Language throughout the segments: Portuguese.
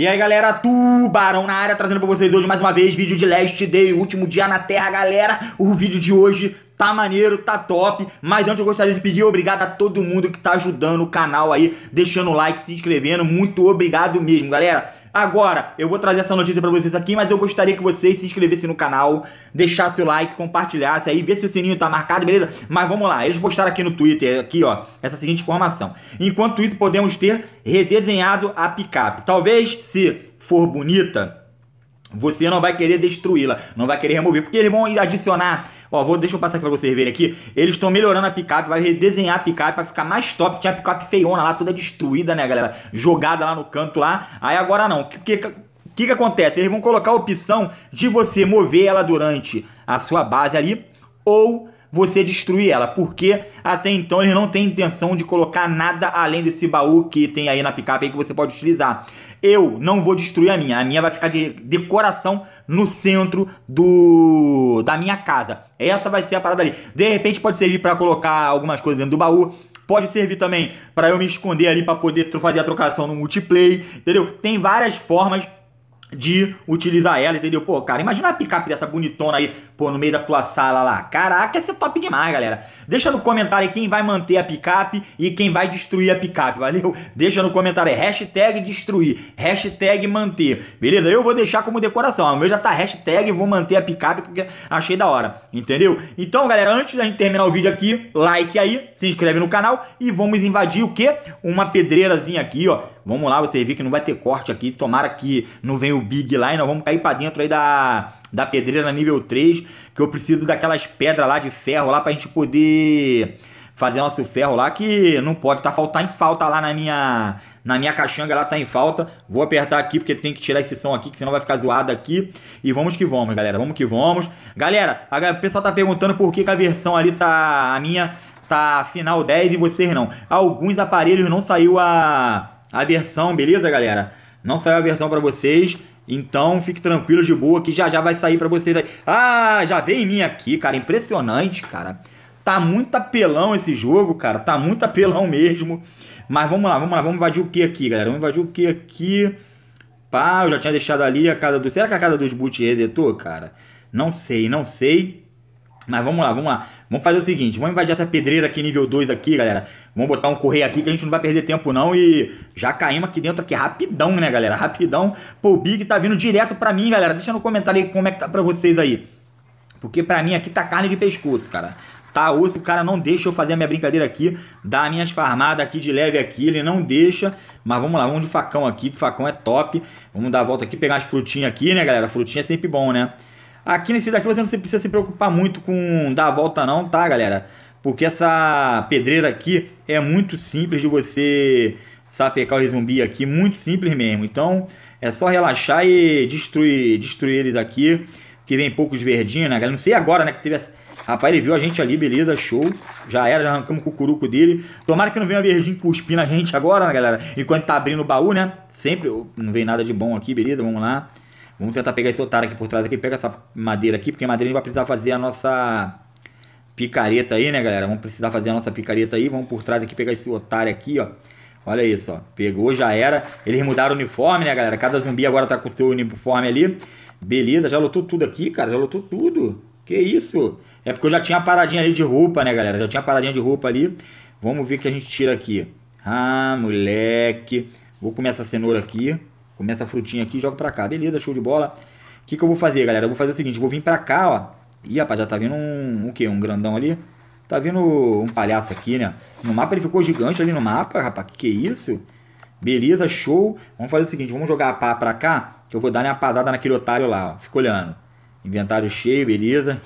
E aí galera, Tubarão na área, trazendo pra vocês hoje mais uma vez vídeo de Last Day, último dia na Terra, galera. O vídeo de hoje tá maneiro, tá top. Mas antes eu gostaria de pedir obrigado a todo mundo que tá ajudando o canal aí, deixando o like, se inscrevendo. Muito obrigado mesmo, galera. Agora, eu vou trazer essa notícia para vocês aqui, mas eu gostaria que vocês se inscrevessem no canal, deixassem o like, compartilhassem aí, vê se o sininho tá marcado, beleza? Mas vamos lá, eles postaram aqui no Twitter, aqui ó, essa seguinte informação. Enquanto isso, podemos ter redesenhado a picape. Talvez, se for bonita, você não vai querer destruí-la, não vai querer remover, porque eles vão adicionar. Ó, vou, deixa eu passar aqui pra vocês verem aqui. Eles estão melhorando a picape, vai redesenhar a picape pra ficar mais top. Tinha a picape feiona lá, toda destruída, né, galera? Jogada lá no canto lá. Aí agora não. O que, que, que, acontece? Eles vão colocar a opção de você mover ela durante a sua base ali ou você destruir ela, porque até então eles não têm intenção de colocar nada além desse baú que tem aí na picape aí que você pode utilizar. Eu não vou destruir a minha. A minha vai ficar de decoração no centro do da minha casa. Essa vai ser a parada ali. De repente pode servir para colocar algumas coisas dentro do baú. Pode servir também para eu me esconder ali para poder fazer a trocação no multiplayer, entendeu? Tem várias formas de utilizar ela, entendeu? Pô, cara, imagina a picape dessa bonitona aí pô, no meio da tua sala lá. Caraca, essa é top demais, galera. Deixa no comentário aí quem vai manter a picape e quem vai destruir a picape, valeu? Deixa no comentário aí, hashtag destruir, hashtag manter, beleza? Eu vou deixar como decoração, o meu já tá hashtag vou manter a picape porque achei da hora, entendeu? Então, galera, antes da gente terminar o vídeo aqui, like aí, se inscreve no canal e vamos invadir o quê? Uma pedreirazinha aqui, ó. Vamos lá, você vê que não vai ter corte aqui, tomara que não venha o Big lá e nós vamos cair pra dentro aí da da pedreira nível 3, que eu preciso daquelas pedras lá de ferro lá pra gente poder fazer nosso ferro lá que não pode tá faltar tá em falta lá na minha na minha caixanga lá tá em falta. Vou apertar aqui porque tem que tirar esse som aqui, que senão vai ficar zoado aqui. E vamos que vamos, galera. Vamos que vamos. Galera, a pessoal tá perguntando por que, que a versão ali tá a minha tá final 10 e vocês não. Alguns aparelhos não saiu a a versão, beleza, galera? Não saiu a versão para vocês. Então fique tranquilo de boa que já já vai sair para vocês aí. Ah, já vem em mim aqui, cara. Impressionante, cara. Tá muito apelão esse jogo, cara. Tá muito apelão mesmo. Mas vamos lá, vamos lá. Vamos invadir o que aqui, galera? Vamos invadir o que aqui? Pá, eu já tinha deixado ali a casa do... Será que a casa dos boot resetou, cara? Não sei, não sei. Mas vamos lá, vamos lá. Vamos fazer o seguinte, vamos invadir essa pedreira aqui nível 2 aqui, galera. Vamos botar um correr aqui que a gente não vai perder tempo não e já caímos aqui dentro aqui rapidão, né, galera? Rapidão. Pô, o Big tá vindo direto pra mim, galera. Deixa no comentário aí como é que tá pra vocês aí. Porque pra mim aqui tá carne de pescoço, cara. Tá osso, o cara não deixa eu fazer a minha brincadeira aqui, dar minhas farmadas aqui de leve aqui, ele não deixa. Mas vamos lá, vamos de facão aqui, que facão é top. Vamos dar a volta aqui, pegar as frutinhas aqui, né, galera? Frutinha é sempre bom, né? Aqui nesse daqui você não precisa se preocupar muito com dar a volta não, tá, galera? porque essa pedreira aqui é muito simples de você sapecar os zumbi aqui, muito simples mesmo. Então é só relaxar e destruir, destruir eles aqui, que vem poucos verdinhos, né, galera? Não sei agora, né, que teve essa... Rapaz, ele viu a gente ali, beleza, show. Já era, já arrancamos o cucuruco dele. Tomara que não venha verdinho cuspindo a gente agora, né, galera? Enquanto tá abrindo o baú, né? Sempre, não vem nada de bom aqui, beleza, vamos lá. Vamos tentar pegar esse otário aqui por trás aqui. Pega essa madeira aqui, porque a madeira a gente vai precisar fazer a nossa picareta aí, né, galera? Vamos precisar fazer a nossa picareta aí. Vamos por trás aqui pegar esse otário aqui, ó. Olha isso, ó. Pegou, já era. Eles mudaram o uniforme, né, galera? Cada zumbi agora tá com o seu uniforme ali. Beleza, já lotou tudo aqui, cara. Já lotou tudo. Que isso? É porque eu já tinha a paradinha ali de roupa, né, galera? Já tinha a paradinha de roupa ali. Vamos ver o que a gente tira aqui. Ah, moleque. Vou comer essa cenoura aqui. Começa a frutinha aqui e jogo pra cá. Beleza, show de bola. O que, que eu vou fazer, galera? Eu vou fazer o seguinte. Vou vir pra cá, ó. Ih, rapaz, já tá vindo um. O quê? Um grandão ali? Tá vindo um palhaço aqui, né? No mapa ele ficou gigante ali no mapa, rapaz. Que que é isso? Beleza, show. Vamos fazer o seguinte: vamos jogar a pá pra cá. Que eu vou dar uma padada naquele otário lá, ó. Fica olhando. Inventário cheio, beleza?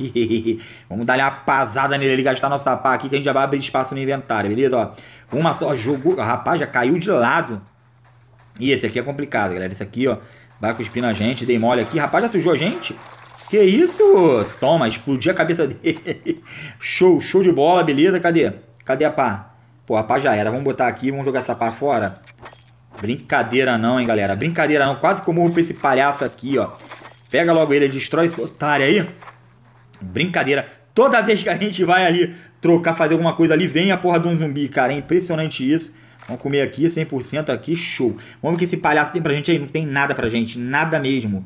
Vamos dar uma pasada nele, ele gastar nossa pá aqui que a gente já vai abrir espaço no inventário, beleza? Ó, uma só jogou, rapaz, já caiu de lado. E esse aqui é complicado, galera. Esse aqui, ó, vai cuspindo a gente, dei mole aqui. Rapaz, já sujou a gente? Que isso? Toma, explodiu a cabeça dele. show, show de bola, beleza? Cadê? Cadê a pá? Pô, a pá já era. Vamos botar aqui, vamos jogar essa pá fora. Brincadeira não, hein, galera. Brincadeira não. Quase que eu morro pra esse palhaço aqui, ó. Pega logo ele, destrói esse otário aí. Brincadeira. Toda vez que a gente vai ali trocar, fazer alguma coisa ali, vem a porra de um zumbi, cara. É impressionante isso. Vamos comer aqui, 100% aqui, show. Vamos que esse palhaço tem pra gente aí. Não tem nada pra gente, nada mesmo.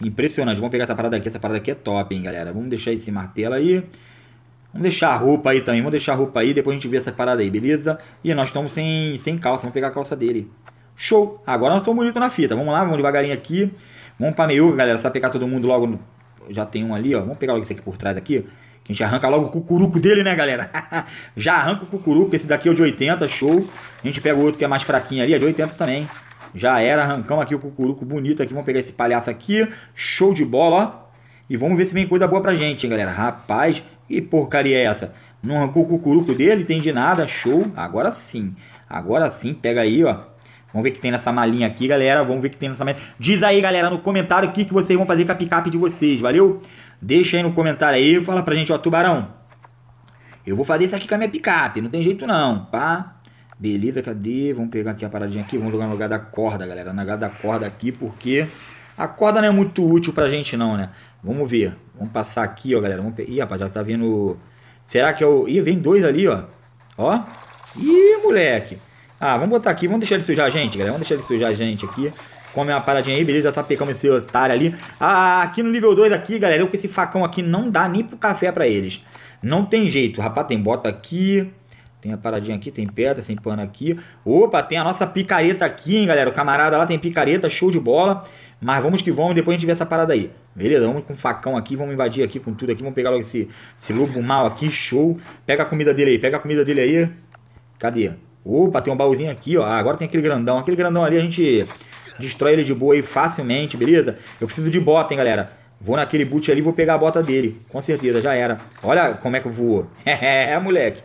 Impressionante. Vamos pegar essa parada aqui. Essa parada aqui é top, hein, galera. Vamos deixar esse martelo aí. Vamos deixar a roupa aí também. Vamos deixar a roupa aí. Depois a gente vê essa parada aí, beleza? E nós estamos sem, sem calça. Vamos pegar a calça dele. Show! Agora nós estamos bonitos na fita. Vamos lá, vamos devagarinho aqui. Vamos pra meiuca, galera. Só pegar todo mundo logo. No... Já tem um ali, ó. Vamos pegar logo esse aqui por trás aqui. Que a gente arranca logo o cucuruco dele, né, galera? Já arranca o cucuruco. Esse daqui é o de 80, show. A gente pega o outro que é mais fraquinho ali, é de 80 também. Já era, arrancamos aqui o cucuruco bonito aqui. Vamos pegar esse palhaço aqui. Show de bola, ó. E vamos ver se vem coisa boa pra gente, hein, galera. Rapaz, que porcaria é essa? Não arrancou o cucuruco dele, entendi nada. Show. Agora sim. Agora sim, pega aí, ó. Vamos ver o que tem nessa malinha aqui, galera. Vamos ver o que tem nessa malinha. Diz aí, galera, no comentário o que, que vocês vão fazer com a picape de vocês, valeu? Deixa aí no comentário aí. Fala pra gente, ó, tubarão. Eu vou fazer isso aqui com a minha picape. Não tem jeito não, pá. Beleza, cadê? Vamos pegar aqui a paradinha aqui. Vamos jogar no lugar da corda, galera. No lugar da corda aqui, porque a corda não é muito útil pra gente não, né? Vamos ver. Vamos passar aqui, ó, galera. Vamos pe... Ih, rapaz, já tá vindo... Será que é o... Ih, vem dois ali, ó. Ó. Ih, moleque. Ah, vamos botar aqui. Vamos deixar ele sujar a gente, galera. Vamos deixar ele sujar a gente aqui. Come uma paradinha aí, beleza? Tá pegando esse otário ali. Ah, aqui no nível 2 aqui, galera. Eu com esse facão aqui não dá nem pro café pra eles. Não tem jeito. Rapaz, tem bota aqui... Tem a paradinha aqui, tem pedra, tem pano aqui. Opa, tem a nossa picareta aqui, hein, galera. O camarada lá tem picareta, show de bola. Mas vamos que vamos, depois a gente vê essa parada aí. Beleza, vamos com facão aqui, vamos invadir aqui com tudo aqui. Vamos pegar logo esse, esse lobo mal aqui, show. Pega a comida dele aí, pega a comida dele aí. Cadê? Opa, tem um baúzinho aqui, ó. Ah, agora tem aquele grandão. Aquele grandão ali a gente destrói ele de boa aí facilmente, beleza? Eu preciso de bota, hein, galera. Vou naquele boot ali e vou pegar a bota dele. Com certeza, já era. Olha como é que eu vou. É, moleque.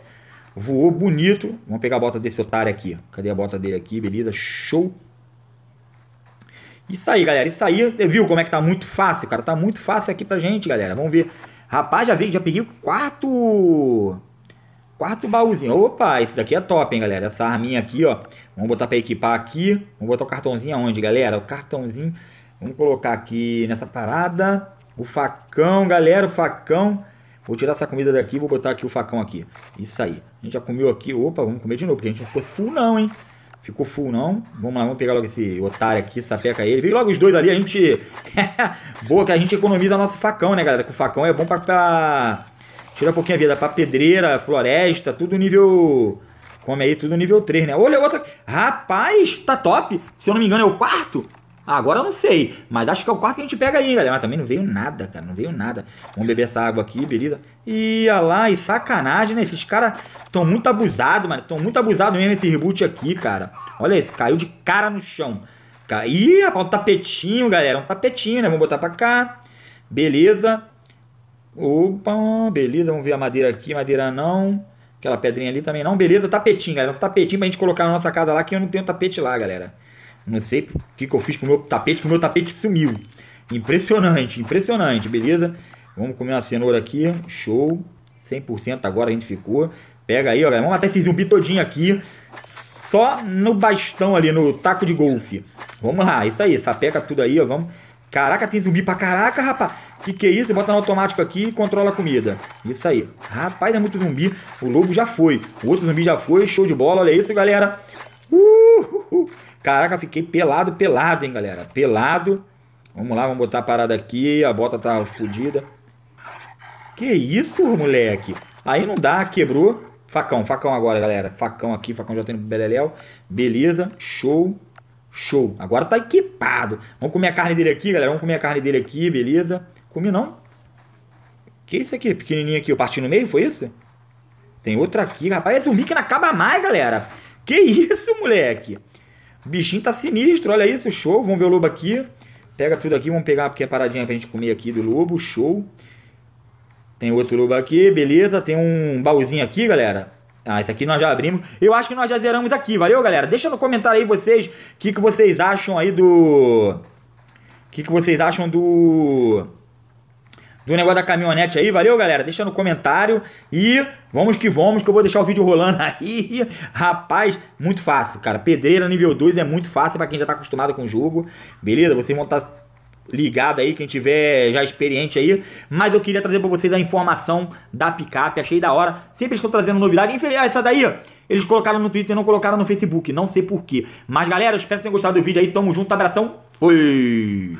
Voou bonito. Vamos pegar a bota desse otário aqui. Cadê a bota dele aqui? Beleza, show. Isso aí, galera. Isso aí, viu como é que tá muito fácil, cara? Tá muito fácil aqui pra gente, galera. Vamos ver. Rapaz, já vi, já peguei quatro. Quarto baúzinho. Opa, esse daqui é top, hein, galera? Essa arminha aqui, ó. Vamos botar pra equipar aqui. Vamos botar o cartãozinho aonde, galera? O cartãozinho. Vamos colocar aqui nessa parada. O facão, galera. O facão. Vou tirar essa comida daqui, vou botar aqui o facão aqui. Isso aí. A gente já comeu aqui. Opa, vamos comer de novo, porque a gente não ficou full não, hein? Ficou full não. Vamos lá, vamos pegar logo esse otário aqui, sapeca ele. Vem logo os dois ali, a gente... Boa, que a gente economiza nosso facão, né, galera? Que o facão é bom pra... pra... Tirar um pouquinho a vida pra pedreira, floresta, tudo nível... Come aí, tudo nível 3, né? Olha outra... Rapaz, tá top! Se eu não me engano, é o quarto? Ah, agora eu não sei, mas acho que é o quarto que a gente pega aí, galera. Mas ah, também não veio nada, cara, não veio nada. Vamos beber essa água aqui, beleza? E olha lá, e sacanagem, né? Esses caras estão muito abusados, mano. Estão muito abusados mesmo nesse reboot aqui, cara. Olha isso, caiu de cara no chão. Ih, rapaz, um tapetinho, galera. Um tapetinho, né? Vamos botar pra cá. Beleza. Opa, beleza. Vamos ver a madeira aqui. Madeira não. Aquela pedrinha ali também não. Beleza, tapetinho, galera. Um tapetinho pra gente colocar na nossa casa lá, que eu não tenho tapete lá, galera. Não sei o que, que eu fiz com o meu tapete, que o meu tapete sumiu. Impressionante, impressionante, beleza? Vamos comer uma cenoura aqui, show. 100% agora a gente ficou. Pega aí, ó, galera. Vamos matar esse zumbi todinho aqui. Só no bastão ali, no taco de golfe. Vamos lá, isso aí. Sapeca tudo aí, ó. Vamos. Caraca, tem zumbi pra caraca, rapaz. Que que é isso? Bota no automático aqui e controla a comida. Isso aí. Rapaz, é muito zumbi. O lobo já foi. O outro zumbi já foi. Show de bola. Olha isso, galera. Uhul. Uh, uh. Caraca, fiquei pelado, pelado, hein, galera. Pelado. Vamos lá, vamos botar a parada aqui. A bota tá fodida. Que isso, moleque. Aí não dá, quebrou. Facão, facão agora, galera. Facão aqui, facão já tem no beleléu. Beleza, show. Show. Agora tá equipado. Vamos comer a carne dele aqui, galera. Vamos comer a carne dele aqui, beleza. Comi não. Que isso aqui? Pequenininho aqui. Eu parti no meio, foi isso? Tem outra aqui, rapaz. Esse Mickey não acaba mais, galera. Que isso, moleque bichinho tá sinistro, olha isso, show. Vamos ver o lobo aqui. Pega tudo aqui, vamos pegar porque é paradinha pra gente comer aqui do lobo, show. Tem outro lobo aqui, beleza. Tem um baúzinho aqui, galera. Ah, esse aqui nós já abrimos. Eu acho que nós já zeramos aqui, valeu, galera? Deixa no comentário aí vocês o que, que vocês acham aí do... O que, que vocês acham do do negócio da caminhonete aí. Valeu, galera. Deixa no comentário e vamos que vamos, que eu vou deixar o vídeo rolando aí. Rapaz, muito fácil, cara. Pedreira nível 2 é muito fácil para quem já tá acostumado com o jogo. Beleza? Vocês vão estar tá ligado aí, quem tiver já experiente aí. Mas eu queria trazer para vocês a informação da picape. Achei da hora. Sempre estou trazendo novidade. infelizmente ah, essa daí, eles colocaram no Twitter e não colocaram no Facebook. Não sei porquê. Mas, galera, espero que tenham gostado do vídeo aí. Tamo junto, abração. Fui!